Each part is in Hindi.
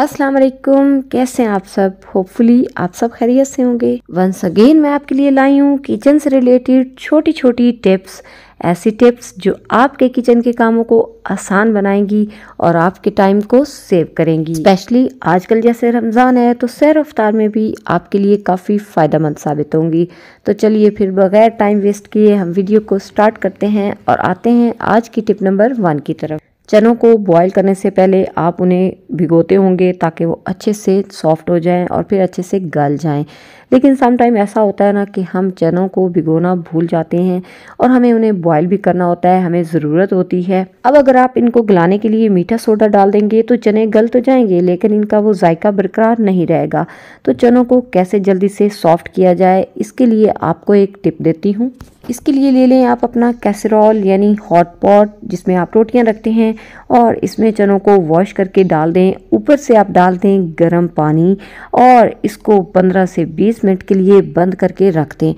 अस्सलाम वालेकुम कैसे हैं आप सब होपफुली आप सब खैरियत से होंगे वंस अगेन मैं आपके लिए लाई हूँ किचन से रिलेटेड छोटी छोटी टिप्स ऐसी टिप्स जो आपके किचन के कामों को आसान बनाएंगी और आपके टाइम को सेव करेंगी स्पेशली आजकल जैसे रमज़ान है तो सैर रफ्तार में भी आपके लिए काफ़ी मंद साबित होंगी तो चलिए फिर बगैर टाइम वेस्ट किए हम वीडियो को स्टार्ट करते हैं और आते हैं आज की टिप नंबर वन की तरफ चनों को बॉईल करने से पहले आप उन्हें भिगोते होंगे ताकि वो अच्छे से सॉफ्ट हो जाएं और फिर अच्छे से गल जाएं लेकिन सम टाइम ऐसा होता है ना कि हम चनों को भिगोना भूल जाते हैं और हमें उन्हें बॉईल भी करना होता है हमें ज़रूरत होती है अब अगर आप इनको गलाने के लिए मीठा सोडा डाल देंगे तो चने गल तो जाएंगे लेकिन इनका वो जायका बरकरार नहीं रहेगा तो चनों को कैसे जल्दी से सॉफ्ट किया जाए इसके लिए आपको एक टिप देती हूँ इसके लिए ले लें आप अपना कैसेरोल यानी हॉट पॉट जिसमें आप रोटियां रखते हैं और इसमें चनों को वॉश करके डाल दें ऊपर से आप डाल दें गर्म पानी और इसको 15 से 20 मिनट के लिए बंद करके रख दें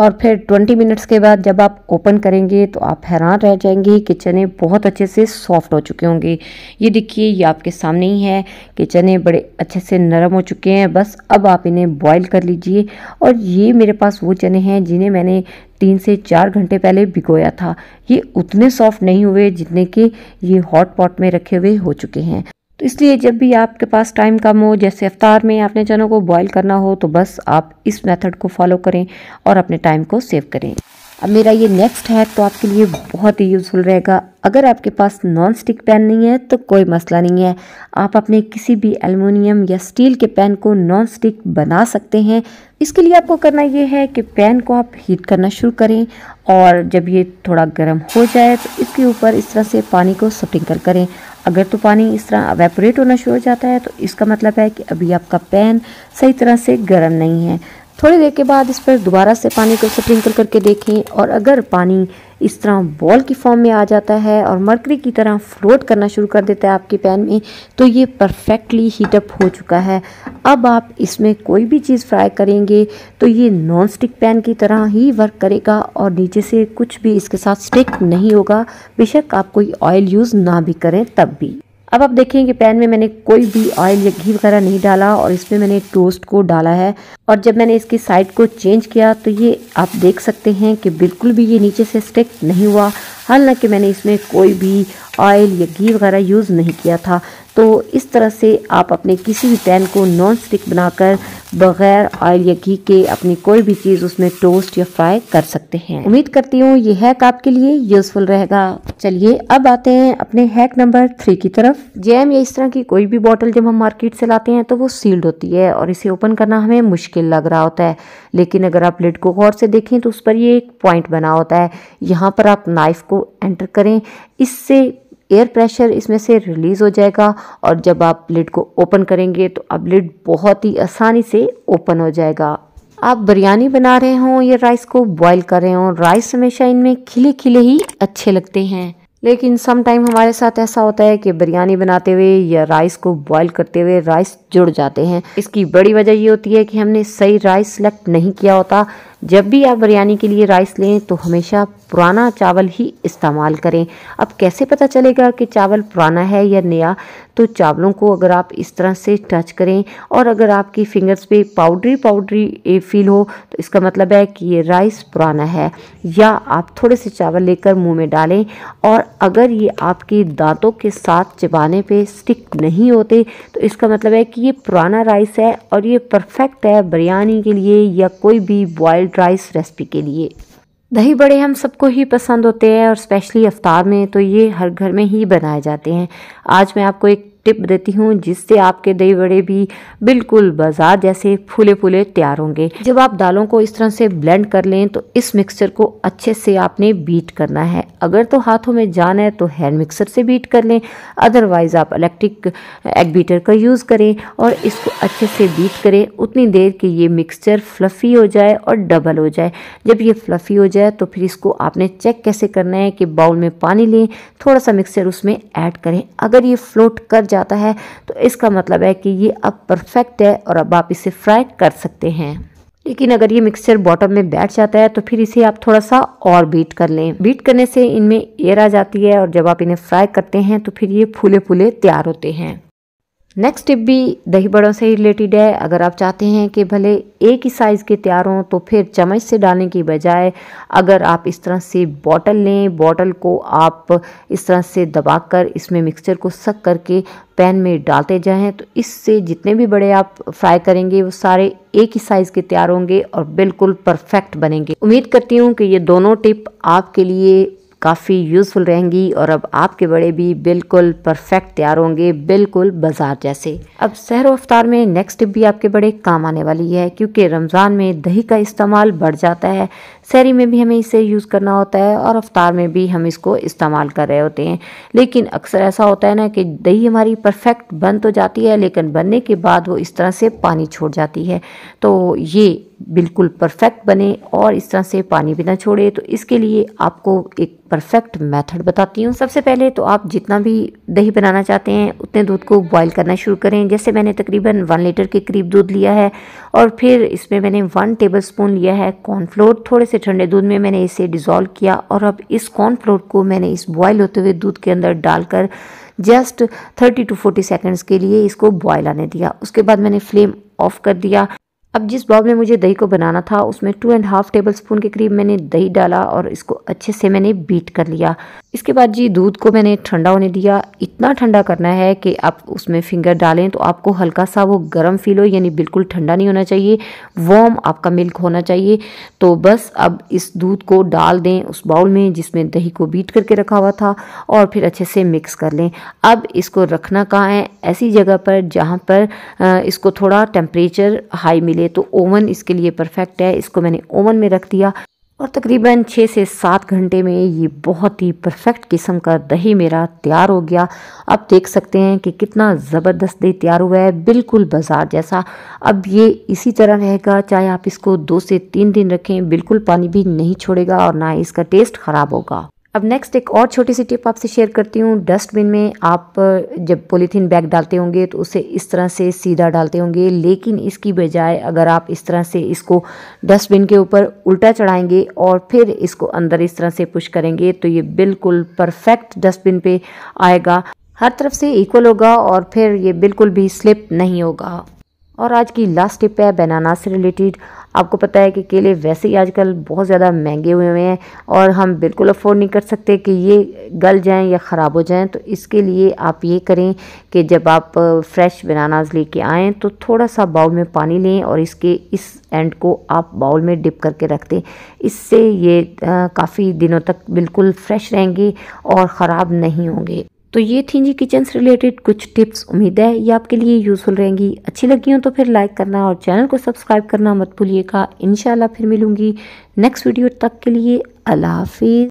और फिर 20 मिनट्स के बाद जब आप ओपन करेंगे तो आप हैरान रह जाएंगे कि चने बहुत अच्छे से सॉफ्ट हो चुके होंगे ये देखिए ये आपके सामने ही है कि चने बड़े अच्छे से नरम हो चुके हैं बस अब आप इन्हें बॉईल कर लीजिए और ये मेरे पास वो चने हैं जिन्हें मैंने तीन से चार घंटे पहले भिगोया था ये उतने सॉफ्ट नहीं हुए जितने कि ये हॉट पॉट में रखे हुए हो चुके हैं इसलिए जब भी आपके पास टाइम कम हो जैसे अफ्तार में आपने चनों को बॉयल करना हो तो बस आप इस मेथड को फॉलो करें और अपने टाइम को सेव करें अब मेरा ये नेक्स्ट है तो आपके लिए बहुत ही यूज़फुल रहेगा अगर आपके पास नॉन स्टिक पैन नहीं है तो कोई मसला नहीं है आप अपने किसी भी एलमिनियम या स्टील के पैन को नॉन स्टिक बना सकते हैं इसके लिए आपको करना ये है कि पैन को आप हीट करना शुरू करें और जब ये थोड़ा गर्म हो जाए तो इसके ऊपर इस तरह से पानी को स्प्रिंकल करें अगर तो पानी इस तरह अवेपोरेट होना शुरू हो जाता है तो इसका मतलब है कि अभी आपका पैन सही तरह से गर्म नहीं है थोड़ी देर के बाद इस पर दोबारा से पानी को स्प्रिंकल करके देखें और अगर पानी इस तरह बॉल की फॉर्म में आ जाता है और मरकरी की तरह फ्लोट करना शुरू कर देता है आपके पैन में तो ये परफेक्टली हीटअप हो चुका है अब आप इसमें कोई भी चीज़ फ्राई करेंगे तो ये नॉन स्टिक पैन की तरह ही वर्क करेगा और नीचे से कुछ भी इसके साथ स्टिक नहीं होगा बेशक आप कोई ऑयल यूज़ ना भी करें तब भी अब आप देखें कि पैन में मैंने कोई भी ऑयल या घी वगैरह नहीं डाला और इसमें मैंने टोस्ट को डाला है और जब मैंने इसकी साइड को चेंज किया तो ये आप देख सकते हैं कि बिल्कुल भी ये नीचे से स्टिक नहीं हुआ हालांकि मैंने इसमें कोई भी ऑयल या घी वगैरह यूज़ नहीं किया था तो इस तरह से आप अपने किसी भी पैन को नॉन स्टिक बनाकर बगैर ऑयल या घी के अपनी कोई भी चीज़ उसमें टोस्ट या फ्राई कर सकते हैं उम्मीद करती हूँ ये हैक आपके लिए यूज़फुल रहेगा चलिए अब आते हैं अपने हैक नंबर थ्री की तरफ जैम या इस तरह की कोई भी बॉटल जब हम मार्केट से लाते हैं तो वो सील्ड होती है और इसे ओपन करना हमें मुश्किल लग रहा होता है लेकिन अगर आप लिड को गौर से देखें तो उस पर ये एक पॉइंट बना होता है यहाँ पर आप नाइफ को को एंटर करें इससे एयर प्रेशर इसमें से रिलीज़ हो जाएगा और जब आप लिड को ओपन करेंगे तो अब लिड बहुत ही आसानी से ओपन हो जाएगा आप बिरयानी बना रहे हों या राइस को बॉईल कर रहे हों राइस हमेशा इनमें खिले खिले ही अच्छे लगते हैं लेकिन सम टाइम हमारे साथ ऐसा होता है कि बिरयानी बनाते हुए या राइस को बॉईल करते हुए राइस जुड़ जाते हैं इसकी बड़ी वजह ये होती है कि हमने सही राइस सेलेक्ट नहीं किया होता जब भी आप बिरयानी के लिए राइस लें तो हमेशा पुराना चावल ही इस्तेमाल करें अब कैसे पता चलेगा कि चावल पुराना है या नया तो चावलों को अगर आप इस तरह से टच करें और अगर आपकी फिंगर्स पे पाउडरी पाउडरी फील हो तो इसका मतलब है कि ये राइस पुराना है या आप थोड़े से चावल लेकर मुंह में डालें और अगर ये आपके दांतों के साथ चिबाने पे स्टिक नहीं होते तो इसका मतलब है कि ये पुराना राइस है और ये परफेक्ट है बिरयानी के लिए या कोई भी बॉयल्ड राइस रेसिपी के लिए दही बड़े हम सबको ही पसंद होते हैं और स्पेशली अफ्तार में तो ये हर घर में ही बनाए जाते हैं आज मैं आपको एक टिप देती हूँ जिससे आपके दही बड़े भी बिल्कुल बाजार जैसे फूले फूले तैयार होंगे जब आप दालों को इस तरह से ब्लेंड कर लें तो इस मिक्सचर को अच्छे से आपने बीट करना है अगर तो हाथों में जान है तो हैंड मिक्सर से बीट कर लें अदरवाइज़ आप इलेक्ट्रिक एग बीटर का यूज़ करें और इसको अच्छे से बीट करें उतनी देर के ये मिक्सचर फ्लफ़ी हो जाए और डबल हो जाए जब ये फ्लफ़ी हो जाए तो फिर इसको आपने चेक कैसे करना है कि बाउल में पानी लें थोड़ा सा मिक्सचर उसमें ऐड करें अगर ये फ्लोट कर जाता है तो इसका मतलब है कि ये अब परफेक्ट है और अब आप इसे फ्राई कर सकते हैं लेकिन अगर ये मिक्सचर बॉटम में बैठ जाता है तो फिर इसे आप थोड़ा सा और बीट कर लें बीट करने से इनमें एयर आ जाती है और जब आप इन्हें फ्राई करते हैं तो फिर ये फूले फूले तैयार होते हैं नेक्स्ट टिप भी दही बड़ों से रिलेटेड है अगर आप चाहते हैं कि भले एक ही साइज़ के तैयार हों तो फिर चम्मच से डालने की बजाय अगर आप इस तरह से बॉटल लें बॉटल को आप इस तरह से दबाकर इसमें मिक्सचर को सक करके पैन में डालते जाएं तो इससे जितने भी बड़े आप फ्राई करेंगे वो सारे एक ही साइज़ के तैयार होंगे और बिल्कुल परफेक्ट बनेंगे उम्मीद करती हूँ कि ये दोनों टिप आपके लिए काफ़ी यूज़फुल रहेंगी और अब आपके बड़े भी बिल्कुल परफेक्ट तैयार होंगे बिल्कुल बाजार जैसे अब सहर अफ्तार में नेक्स्ट टिप भी आपके बड़े काम आने वाली है क्योंकि रमज़ान में दही का इस्तेमाल बढ़ जाता है सहरी में भी हमें इसे यूज़ करना होता है और अफ्तार में भी हम इसको इस्तेमाल कर रहे होते हैं लेकिन अक्सर ऐसा होता है ना कि दही हमारी परफेक्ट बन तो जाती है लेकिन बनने के बाद वो इस तरह से पानी छोड़ जाती है तो ये बिल्कुल परफेक्ट बने और इस तरह से पानी भी ना छोड़े तो इसके लिए आपको एक परफेक्ट मेथड बताती हूँ सबसे पहले तो आप जितना भी दही बनाना चाहते हैं उतने दूध को बॉईल करना शुरू करें जैसे मैंने तकरीबन वन लीटर के करीब दूध लिया है और फिर इसमें मैंने वन टेबल स्पून लिया है कॉर्नफ्लोर थोड़े से ठंडे दूध में मैंने इसे डिज़ोल्व किया और अब इस कॉर्नफ्लोर को मैंने इस बॉयल होते हुए दूध के अंदर डालकर just thirty to forty seconds के लिए इसको बॉयल आने दिया उसके बाद मैंने फ्लेम ऑफ कर दिया अब जिस बाउल में मुझे दही को बनाना था उसमें two and half tablespoon के करीब मैंने दही डाला और इसको अच्छे से मैंने बीट कर लिया इसके बाद जी दूध को मैंने ठंडा होने दिया इतना ठंडा करना है कि आप उसमें फिंगर डालें तो आपको हल्का सा वो गर्म फील हो यानी बिल्कुल ठंडा नहीं होना चाहिए वॉम आपका मिल्क होना चाहिए तो बस अब इस दूध को डाल दें उस बाउल में जिसमें दही को बीट करके रखा हुआ था और फिर अच्छे से मिक्स कर लें अब इसको रखना कहाँ है ऐसी जगह पर जहाँ पर इसको थोड़ा टेम्परेचर हाई मिले लिए तो ओवन इसके लिए परफेक्ट है इसको मैंने ओवन में रख दिया और तकरीबन छः से सात घंटे में ये बहुत ही परफेक्ट किस्म का दही मेरा तैयार हो गया अब देख सकते हैं कि कितना ज़बरदस्त दही तैयार हुआ है बिल्कुल बाजार जैसा अब ये इसी तरह रहेगा चाहे आप इसको दो से तीन दिन रखें बिल्कुल पानी भी नहीं छोड़ेगा और ना इसका टेस्ट ख़राब होगा अब नेक्स्ट एक और छोटी सी टिप आपसे शेयर करती हूँ डस्टबिन में आप जब पॉलीथीन बैग डालते होंगे तो उसे इस तरह से सीधा डालते होंगे लेकिन इसकी बजाय अगर आप इस तरह से इसको डस्टबिन के ऊपर उल्टा चढ़ाएंगे और फिर इसको अंदर इस तरह से पुश करेंगे तो ये बिल्कुल परफेक्ट डस्टबिन पर आएगा हर तरफ से इक्वल होगा और फिर ये बिल्कुल भी स्लिप नहीं होगा और आज की लास्ट टिप है बनाना से रिलेटेड आपको पता है कि केले वैसे ही आजकल बहुत ज़्यादा महंगे हुए हुए हैं और हम बिल्कुल अफोर्ड नहीं कर सकते कि ये गल जाएं या ख़राब हो जाएं तो इसके लिए आप ये करें कि जब आप फ्रेश बनानाज लेके आएँ तो थोड़ा सा बाउल में पानी लें और इसके इस एंड को आप बाउल में डिप करके रख दें इससे ये काफ़ी दिनों तक बिल्कुल फ्रेश रहेंगे और ख़राब नहीं होंगे तो ये थी जी किचन से रिलेटेड कुछ टिप्स उम्मीद है ये आपके लिए यूज़फुल रहेंगी अच्छी लगी हो तो फिर लाइक करना और चैनल को सब्सक्राइब करना मत भूलिएगा इन फिर मिलूंगी नेक्स्ट वीडियो तक के लिए अल्लाह हाफिज़